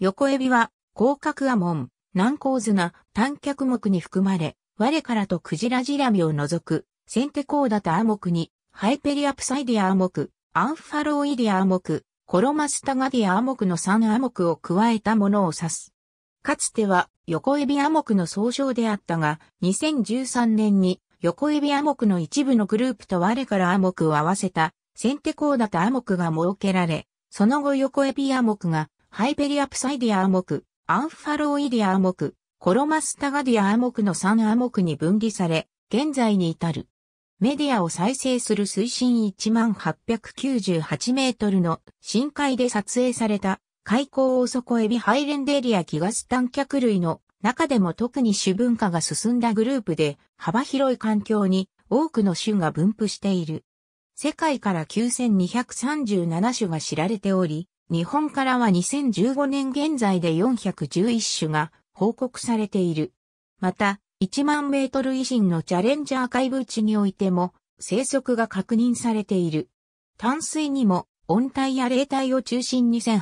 横エビは、甲殻アモン、軟図砂、短脚目に含まれ、我からとクジラジラミを除く、センテコーダタアモクに、ハイペリアプサイディアアモク、アンファロイディアアモク、コロマスタガディアアモクの3アモクを加えたものを指す。かつては、横エビアクの総称であったが、2013年に、横エビアクの一部のグループと我からアモクを合わせた、センテコーダタアモクが設けられ、その後横エビアクがハイペリアプサイディアモ目、アンファローイディアモ目、コロマスタガディアモ目の3モ目に分離され、現在に至る。メディアを再生する水深1898メートルの深海で撮影された海溝を底エビハイレンデリアギガス炭脚類の中でも特に種文化が進んだグループで幅広い環境に多くの種が分布している。世界から9237種が知られており、日本からは2015年現在で411種が報告されている。また、1万メートル維新のチャレンジャー海部地においても生息が確認されている。淡水にも温帯や冷帯を中心に1800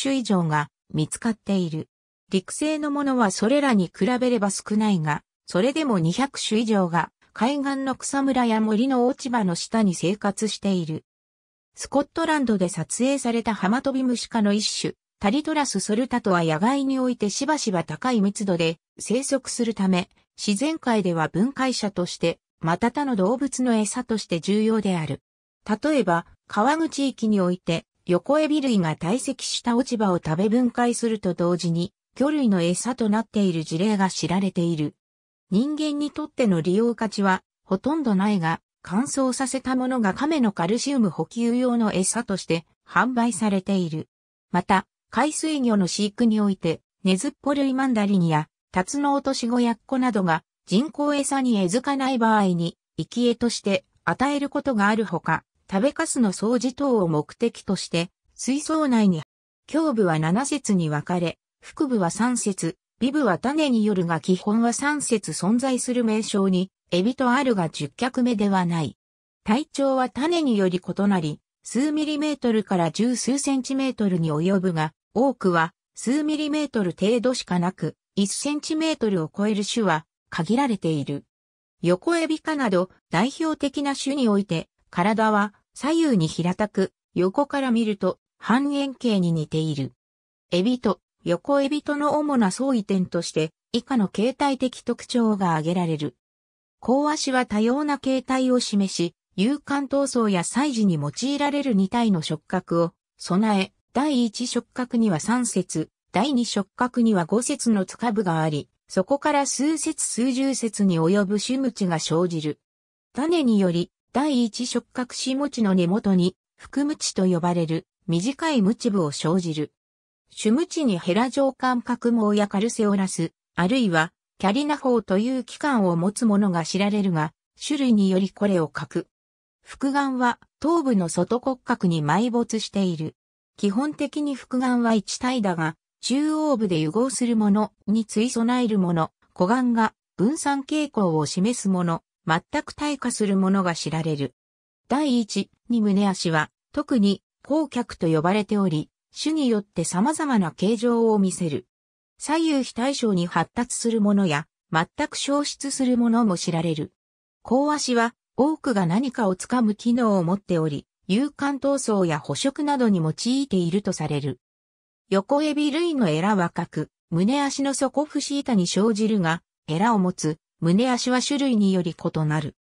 種以上が見つかっている。陸生のものはそれらに比べれば少ないが、それでも200種以上が海岸の草むらや森の落ち葉の下に生活している。スコットランドで撮影されたハマトビムシ科の一種、タリトラスソルタとは野外においてしばしば高い密度で生息するため、自然界では分解者として、また他の動物の餌として重要である。例えば、川口域において、横エビ類が堆積した落ち葉を食べ分解すると同時に、魚類の餌となっている事例が知られている。人間にとっての利用価値はほとんどないが、乾燥させたものが亀のカルシウム補給用の餌として販売されている。また、海水魚の飼育において、ネズッポ類マンダリンや、タツノオトシゴヤッコなどが人工餌に餌付かない場合に、生き餌として与えることがあるほか、食べかすの掃除等を目的として、水槽内に、胸部は7節に分かれ、腹部は3節、ビブは種によるが基本は3節存在する名称に、エビとあるが10脚目ではない。体長は種により異なり、数ミリメートルから十数センチメートルに及ぶが、多くは数ミリメートル程度しかなく、1センチメートルを超える種は限られている。横エビ科など代表的な種において、体は左右に平たく、横から見ると半円形に似ている。エビと横エビとの主な相違点として、以下の形態的特徴が挙げられる。甲足は多様な形態を示し、有感闘争や祭事に用いられる2体の触覚を備え、第1触覚には3節、第2触覚には5節のつかぶがあり、そこから数節数十節に及ぶ種無が生じる。種により、第1触覚種無の根元に、副無と呼ばれる短い無部を生じる。シュムチにヘラ状感覚毛やカルセオラス、あるいはキャリナ法という器官を持つものが知られるが、種類によりこれを書く。複眼は頭部の外骨格に埋没している。基本的に複眼は一体だが、中央部で融合するものに追備えるもの、股眼が分散傾向を示すもの、全く退化するものが知られる。第一に胸足は特に光脚と呼ばれており、種によって様々な形状を見せる。左右非対称に発達するものや、全く消失するものも知られる。甲足は多くが何かをつかむ機能を持っており、有感闘争や捕食などに用いているとされる。横エビ類のエラは角、く、胸足の底節板に生じるが、エラを持つ胸足は種類により異なる。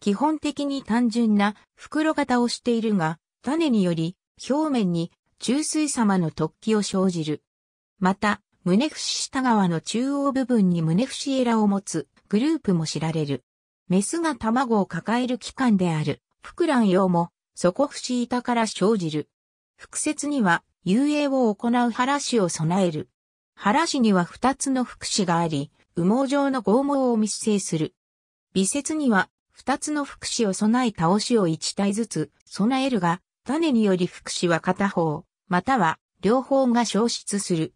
基本的に単純な袋型をしているが、種により表面に中水様の突起を生じる。また、胸伏下側の中央部分に胸伏エラを持つグループも知られる。メスが卵を抱える器官である、福卵用も、底伏板から生じる。複節には、遊泳を行う腹子を備える。腹子には二つの副子があり、羽毛状の剛毛を密生する。微節には、二つの副子を備え倒しを一体ずつ備えるが、種により副子は片方、または両方が消失する。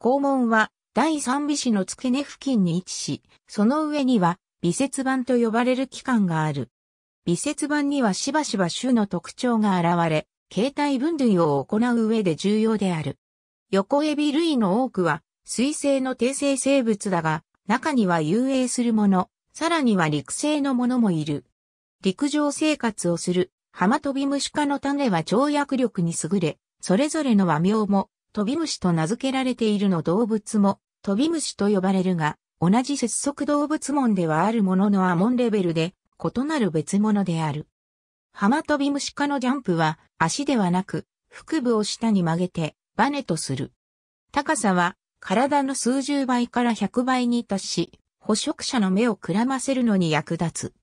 肛門は第三尾子の付け根付近に位置し、その上には微節板と呼ばれる器官がある。微節板にはしばしば種の特徴が現れ、形態分類を行う上で重要である。横エビ類の多くは水性の低性生物だが、中には遊泳するもの、さらには陸性のものもいる。陸上生活をする、ハマトビムシ科の種は跳躍力に優れ、それぞれの和名も、飛び虫と名付けられているの動物も、飛び虫と呼ばれるが、同じ節足動物門ではあるもののアモンレベルで、異なる別物である。ハマトビムシ科のジャンプは、足ではなく、腹部を下に曲げて、バネとする。高さは、体の数十倍から百倍に達し、捕食者の目をくらませるのに役立つ。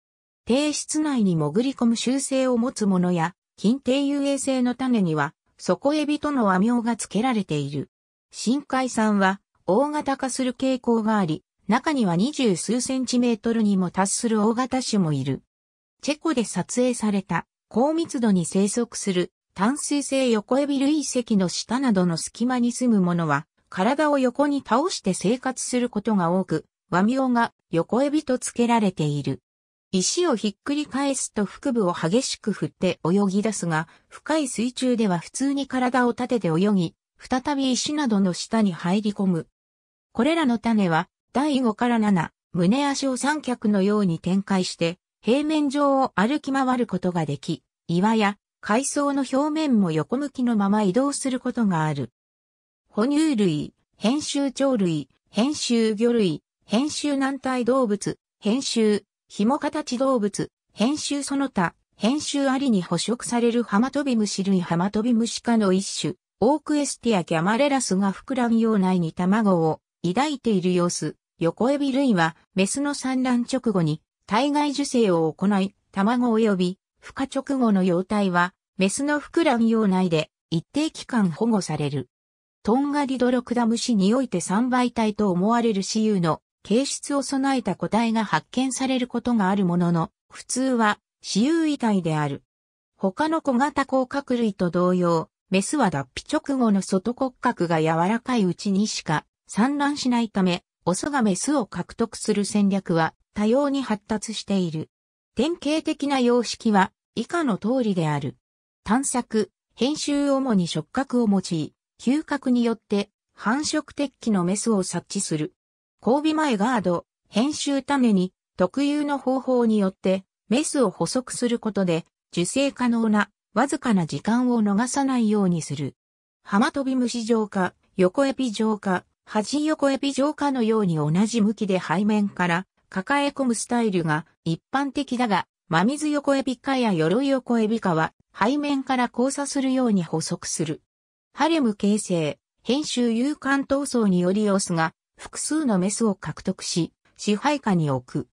低室内に潜り込む習性を持つものや、近低遊泳性の種には、底エビとの和名が付けられている。深海産は大型化する傾向があり、中には二十数センチメートルにも達する大型種もいる。チェコで撮影された高密度に生息する淡水性横エビ類石の下などの隙間に住むものは体を横に倒して生活することが多く、和名が横エビと付けられている。石をひっくり返すと腹部を激しく振って泳ぎ出すが、深い水中では普通に体を立てて泳ぎ、再び石などの下に入り込む。これらの種は、第5から7、胸足を三脚のように展開して、平面上を歩き回ることができ、岩や海藻の表面も横向きのまま移動することがある。哺乳類、編集鳥類、編集魚類、編集軟体動物、編集紐形動物、編集その他、編集ありに捕食されるハマトビムシ類ハマトビムシ科の一種、オークエスティアキャマレラスが膨らむよう内に卵を抱いている様子、横エビ類はメスの産卵直後に体外受精を行い、卵及び孵化直後の幼体はメスの膨らむよう内で一定期間保護される。トンガリドロクダムシにおいて3倍体と思われる雌雄の形質を備えた個体が発見されることがあるものの、普通は私有遺体である。他の小型甲殻類と同様、メスは脱皮直後の外骨格が柔らかいうちにしか産卵しないため、オスがメスを獲得する戦略は多様に発達している。典型的な様式は以下の通りである。探索、編集主に触覚を用い、嗅覚によって繁殖適期のメスを察知する。交尾前ガード、編集種に特有の方法によってメスを捕捉することで受精可能なわずかな時間を逃さないようにする。浜飛び虫浄化、横エビ浄化、端横エビ浄化のように同じ向きで背面から抱え込むスタイルが一般的だが、真水横エビかや鎧横エビかは背面から交差するように捕捉する。ハレム形成、編集勇敢闘争によりオスが複数のメスを獲得し、支配下に置く。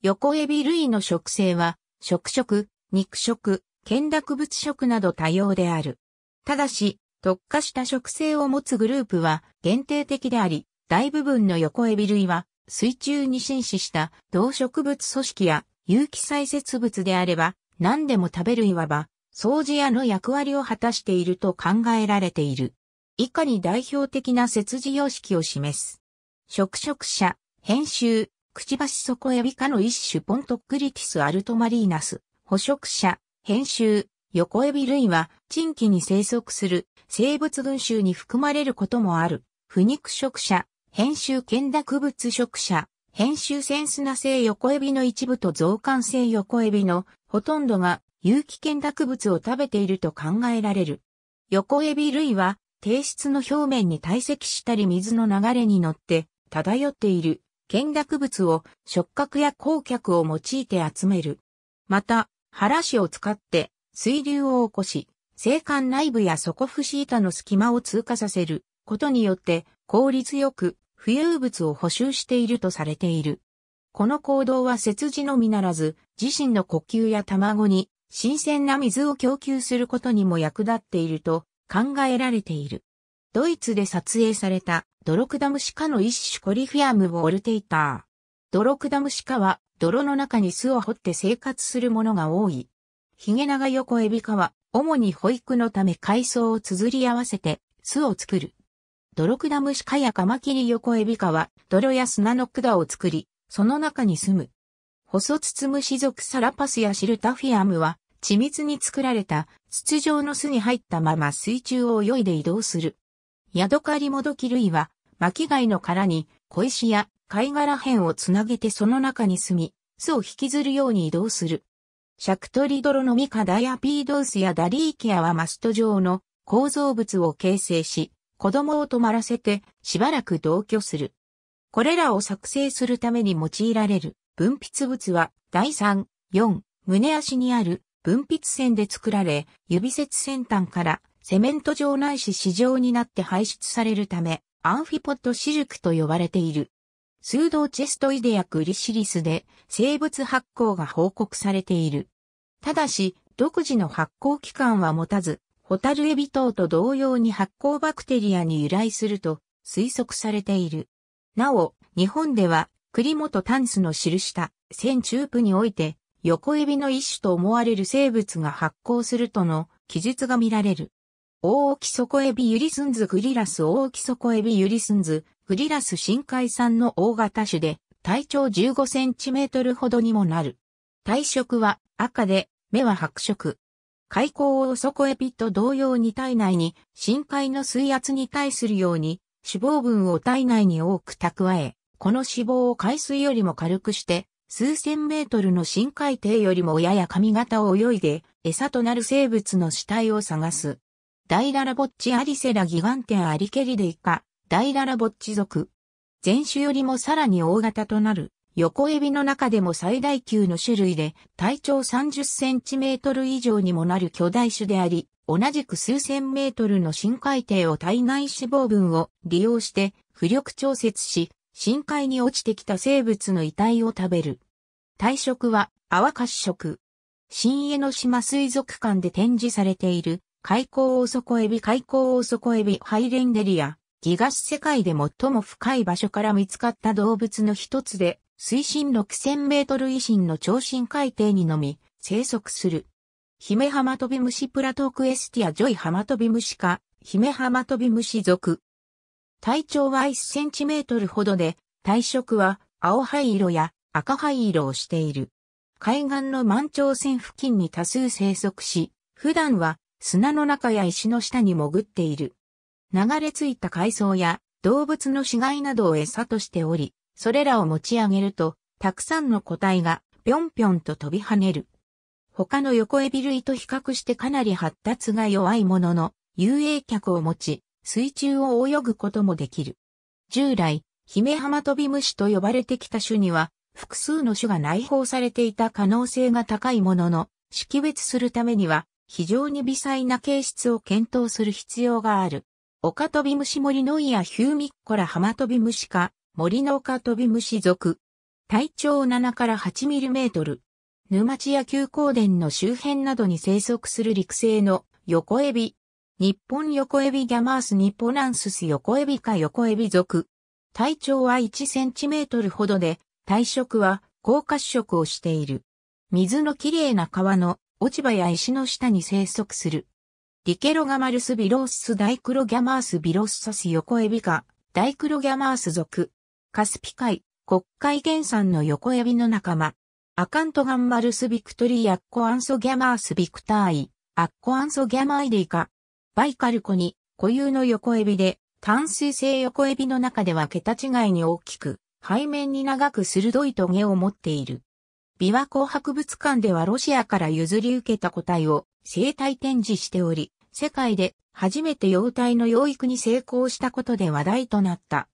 横エビ類の食性は、食食、肉食、懸濁物食など多様である。ただし、特化した食性を持つグループは限定的であり、大部分の横エビ類は水中に浸死した動植物組織や有機再設物であれば何でも食べるいわば掃除屋の役割を果たしていると考えられている。以下に代表的な設置様式を示す。食色者、編集、くちばし底エビ科の一種ポントクリティスアルトマリーナス、捕食者、編集、横エビ類は、地域に生息する生物群衆に含まれることもある。不肉食者、編集剣濁物食者、編集センスな性横エビの一部と増刊性横エビのほとんどが有機剣濁物を食べていると考えられる。横エビ類は、低質の表面に堆積したり水の流れに乗って漂っている見学物を触覚や光脚を用いて集める。また、原子を使って水流を起こし、青管内部や底節板の隙間を通過させることによって効率よく浮遊物を補修しているとされている。この行動は切字のみならず、自身の呼吸や卵に新鮮な水を供給することにも役立っていると考えられている。ドイツで撮影されたドロクダムシカの一種コリフィアムウォルテイター。ドロクダムシカは泥の中に巣を掘って生活するものが多い。ヒゲナガヨコエビカは主に保育のため海藻を綴り合わせて巣を作る。ドロクダムシカやカマキリヨコエビカは泥や砂の管を作り、その中に住む。細むシ属サラパスやシルタフィアムは緻密に作られた筒状の巣に入ったまま水中を泳いで移動する。ヤドカリモドキ類は、巻貝の殻に小石や貝殻片をつなげてその中に住み、巣を引きずるように移動する。シャクトリドロノミカダやピードウスやダリーキアはマスト状の構造物を形成し、子供を止まらせてしばらく同居する。これらを作成するために用いられる分泌物は第3、4、胸足にある分泌腺で作られ、指節先端からセメント状内視市場になって排出されるため、アンフィポッドシルクと呼ばれている。スードチェストイデアクリシリスで生物発酵が報告されている。ただし、独自の発酵期間は持たず、ホタルエビ等と同様に発酵バクテリアに由来すると推測されている。なお、日本では、栗本タンスの記した、センチュープにおいて、横エビの一種と思われる生物が発酵するとの記述が見られる。大木底エビユリスンズグリラス大木底エビユリスンズグリラス深海産の大型種で体長15センチメートルほどにもなる。体色は赤で目は白色。海溝大底エビと同様に体内に深海の水圧に対するように脂肪分を体内に多く蓄え、この脂肪を海水よりも軽くして数千メートルの深海底よりもやや髪型を泳いで餌となる生物の死体を探す。ダイララボッチアリセラギガンテアアリケリデイカ、ダイララボッチ族。前種よりもさらに大型となる、横エビの中でも最大級の種類で、体長30センチメートル以上にもなる巨大種であり、同じく数千メートルの深海底を体内脂肪分を利用して浮力調節し、深海に落ちてきた生物の遺体を食べる。体色は泡褐色。新江ノ島水族館で展示されている海溝を底エビ海溝を底エビハイレンデリア、ギガス世界で最も深い場所から見つかった動物の一つで、水深6000メートル以深の超深海底にのみ生息する。ヒメハマトビムシプラトークエスティアジョイハマトビムシ科、ヒメハマトビムシ属。体長は1センチメートルほどで、体色は青灰色や赤灰色をしている。海岸の満潮線付近に多数生息し、普段は砂の中や石の下に潜っている。流れ着いた海藻や動物の死骸などを餌としており、それらを持ち上げると、たくさんの個体がぴょんぴょんと飛び跳ねる。他の横エビ類と比較してかなり発達が弱いものの、遊泳脚を持ち、水中を泳ぐこともできる。従来、ヒメハマトビムシと呼ばれてきた種には、複数の種が内包されていた可能性が高いものの、識別するためには、非常に微細な形質を検討する必要がある。オカトビムシモリノイアヒューミッコラハマトビムシ科、森のオカトビムシ属。体長7から8ミリメートル。沼地や旧行殿の周辺などに生息する陸生の横エビ。日本横エビギャマースニポナンスス横エビか横エビ属。体長は1センチメートルほどで、体色は高褐色をしている。水のきれいな川の落ち葉や石の下に生息する。ディケロガマルスビロースダイクロギャマースビロッサス横エビ科、ダイクロギャマース属、カスピ海、国会原産の横エビの仲間、アカントガンマルスビクトリーアッコアンソギャマースビクターイ、アッコアンソギャマイディカ。バイカルコに固有の横エビで、淡水性横エビの中では桁違いに大きく、背面に長く鋭いトゲを持っている。琵琶湖博物館ではロシアから譲り受けた個体を生態展示しており、世界で初めて幼体の養育に成功したことで話題となった。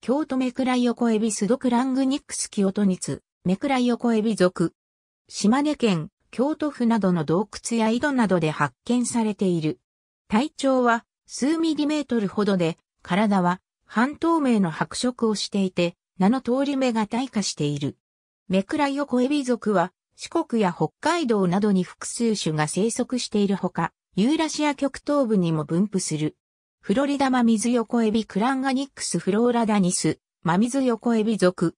京都メクライオコエビスドクラングニックス京都ニツ、メクライオコエビ属。島根県、京都府などの洞窟や井戸などで発見されている。体長は数ミリメートルほどで、体は半透明の白色をしていて、名の通り目が退化している。メクラヨコエビ族は四国や北海道などに複数種が生息しているほか、ユーラシア極東部にも分布する。フロリダマミズヨコエビクランガニックスフローラダニス、マミズヨコエビ族。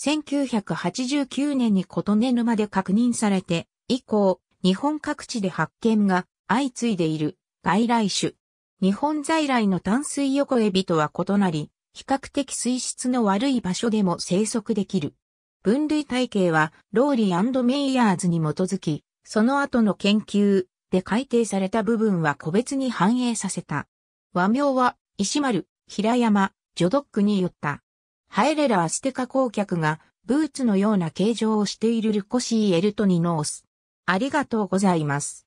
1989年に琴音沼で確認されて、以降、日本各地で発見が相次いでいる外来種。日本在来の淡水横エビとは異なり、比較的水質の悪い場所でも生息できる。分類体系はローリーメイヤーズに基づき、その後の研究で改定された部分は個別に反映させた。和名は石丸、平山、ジョドックによった。ハエレラ・アステカ公客がブーツのような形状をしているルコシー・エルトニノース。ありがとうございます。